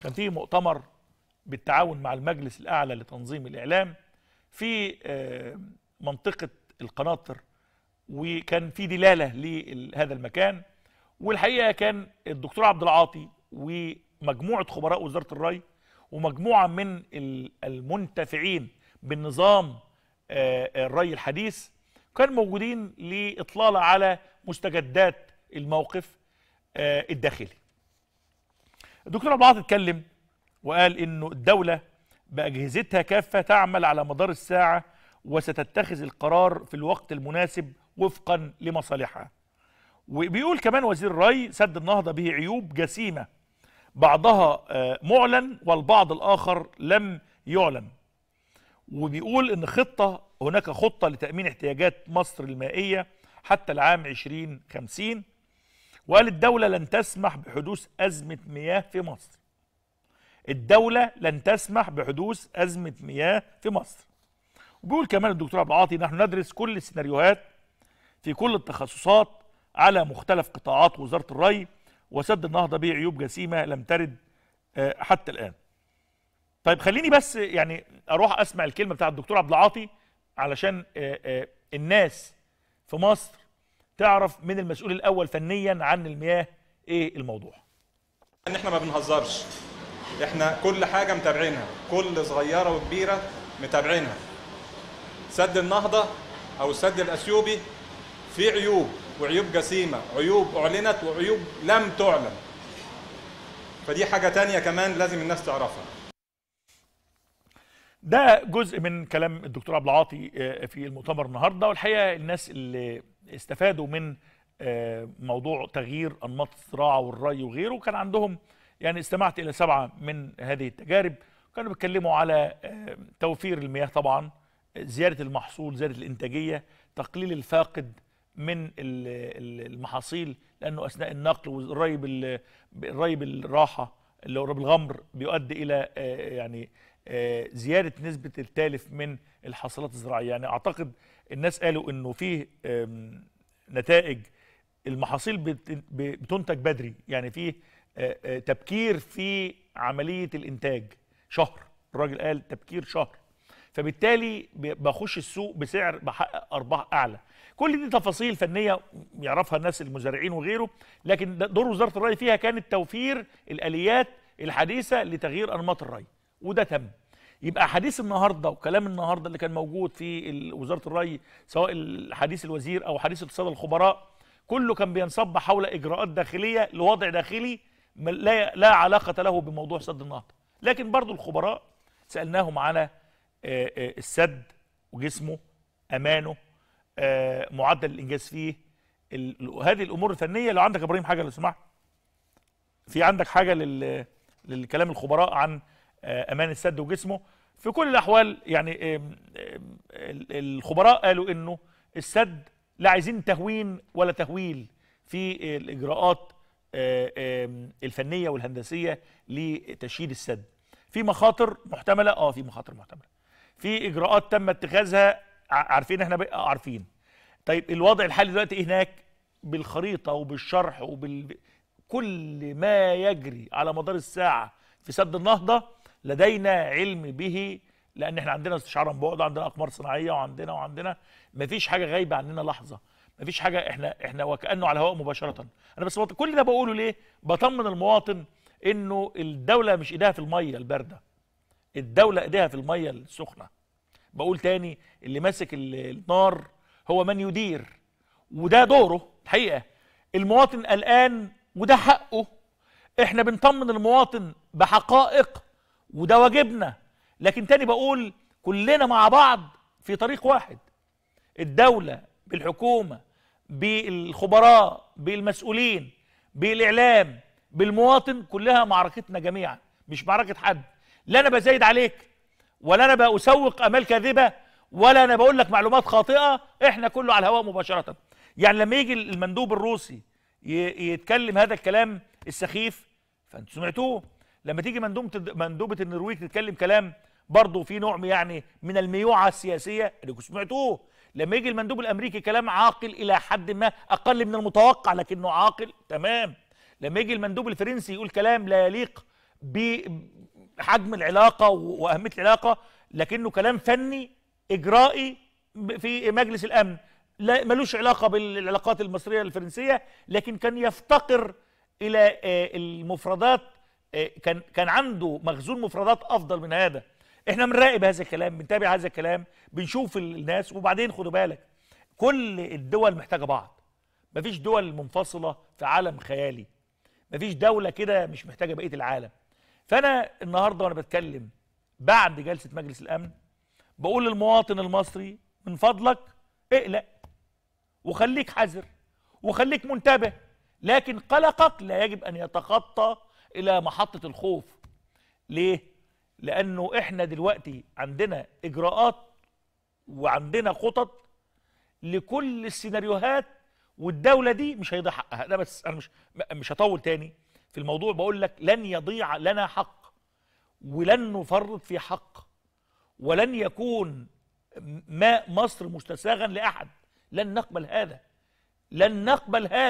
كان في مؤتمر بالتعاون مع المجلس الأعلى لتنظيم الإعلام في آه، منطقة القناطر وكان في دلالة لهذا المكان والحقيقة كان الدكتور عبد العاطي ومجموعة خبراء وزارة الري ومجموعة من المنتفعين بالنظام آه، الري الحديث كانوا موجودين لإطلالة على مستجدات الموقف آه، الداخلي الدكتور عبد العاطي اتكلم وقال انه الدوله باجهزتها كافه تعمل على مدار الساعه وستتخذ القرار في الوقت المناسب وفقا لمصالحها وبيقول كمان وزير الري سد النهضه به عيوب جسيمه بعضها آه، معلن والبعض الاخر لم يعلن وبيقول ان خطه هناك خطه لتامين احتياجات مصر المائيه حتى العام 2050 وقال الدولة لن تسمح بحدوث أزمة مياه في مصر الدولة لن تسمح بحدوث أزمة مياه في مصر وبيقول كمان الدكتور عبد العاطي نحن ندرس كل السيناريوهات في كل التخصصات على مختلف قطاعات وزارة الري وسد النهضة به عيوب جسيمة لم ترد آه، حتى الآن طيب خليني بس يعني أروح أسمع الكلمة بتاع الدكتور عبد العاطي علشان آه، آه، الناس في مصر تعرف من المسؤول الاول فنيا عن المياه ايه الموضوع ان احنا ما بنهزرش احنا كل حاجه متابعينها كل صغيره وكبيره متابعينها سد النهضه او السد الاثيوبي في عيوب وعيوب جسيمه عيوب اعلنت وعيوب لم تعلن فدي حاجه تانية كمان لازم الناس تعرفها ده جزء من كلام الدكتور عبد العاطي آه، في المؤتمر النهارده والحقيقه الناس اللي استفادوا من آه، موضوع تغيير انماط الزراعه والري وغيره وكان عندهم يعني استمعت الى سبعه من هذه التجارب كانوا بيتكلموا على آه، توفير المياه طبعا زياده المحصول زياده الانتاجيه تقليل الفاقد من المحاصيل لانه اثناء النقل والري بالري بالراحه اللي هو بالغمر بيؤدي الى آه، يعني آه، زياده نسبه التالف من الحاصلات الزراعيه يعني اعتقد الناس قالوا انه فيه نتائج المحاصيل بتنتج بدري يعني فيه آه، آه، تبكير في عمليه الانتاج شهر الراجل قال تبكير شهر فبالتالي بخش السوق بسعر بحقق ارباح اعلى كل دي تفاصيل فنيه يعرفها الناس المزارعين وغيره لكن دور وزاره الري فيها كان توفير الاليات الحديثه لتغيير انماط الري وده تم يبقى حديث النهارده وكلام النهارده اللي كان موجود في وزاره الري سواء حديث الوزير او حديث الساده الخبراء كله كان بينصب حول اجراءات داخليه لوضع داخلي لا لا علاقه له بموضوع سد النهضه لكن برضو الخبراء سالناهم على السد وجسمه امانه معدل الانجاز فيه هذه الامور الفنيه لو عندك ابراهيم حاجه لو سمحت في عندك حاجه للكلام الخبراء عن آه، امان السد وجسمه في كل الاحوال يعني الخبراء قالوا انه السد لا عايزين تهوين ولا تهويل في الاجراءات آه، الفنيه والهندسيه لتشييد السد في مخاطر محتمله اه في مخاطر محتمله في اجراءات تم اتخاذها عارفين احنا بقى آه، عارفين طيب الوضع الحالي دلوقتي هناك بالخريطه وبالشرح وبال كل ما يجري على مدار الساعه في سد النهضه لدينا علم به لان احنا عندنا استشعار بعد عندنا اقمار صناعيه وعندنا وعندنا ما فيش حاجه غايبه عننا لحظه ما فيش حاجه احنا احنا وكانه على الهواء مباشره انا بس كل ده بقوله ليه بطمن المواطن انه الدوله مش ايديها في الميه البارده الدوله ايديها في الميه السخنه بقول تاني اللي ماسك النار هو من يدير وده دوره الحقيقه المواطن قلقان وده حقه احنا بنطمن المواطن بحقائق وده واجبنا لكن تاني بقول كلنا مع بعض في طريق واحد الدولة بالحكومة بالخبراء بالمسؤولين بالإعلام بالمواطن كلها معركتنا جميعا مش معركة حد لا أنا بزايد عليك ولا أنا بأسوق أمال كاذبة ولا أنا بقول لك معلومات خاطئة إحنا كله على الهواء مباشرة يعني لما يجي المندوب الروسي يتكلم هذا الكلام السخيف فأنتوا سمعتوه لما تيجي مندوبه مندوبه النرويج تتكلم كلام برضه في نوع يعني من الميوعه السياسيه اللي سمعتوه لما يجي المندوب الامريكي كلام عاقل الى حد ما اقل من المتوقع لكنه عاقل تمام لما يجي المندوب الفرنسي يقول كلام لا يليق بحجم العلاقه واهميه العلاقه لكنه كلام فني اجرائي في مجلس الامن لا ملوش علاقه بالعلاقات المصريه الفرنسيه لكن كان يفتقر الى آه، المفردات آه، كان كان عنده مخزون مفردات افضل من هذا احنا بنراقب هذا الكلام بنتابع هذا الكلام بنشوف الناس وبعدين خدوا بالك كل الدول محتاجه بعض مفيش دول منفصله في عالم خيالي مفيش دوله كده مش محتاجه بقيه العالم فانا النهارده وانا بتكلم بعد جلسه مجلس الامن بقول للمواطن المصري من فضلك اقلق وخليك حذر وخليك منتبه لكن قلقك لا يجب ان يتخطى الى محطه الخوف ليه لانه احنا دلوقتي عندنا اجراءات وعندنا خطط لكل السيناريوهات والدوله دي مش هيضيع حقها ده بس انا مش مش هطول تاني في الموضوع بقول لك لن يضيع لنا حق ولن نفرط في حق ولن يكون ماء مصر مستساغا لاحد لن نقبل هذا لن نقبل هذا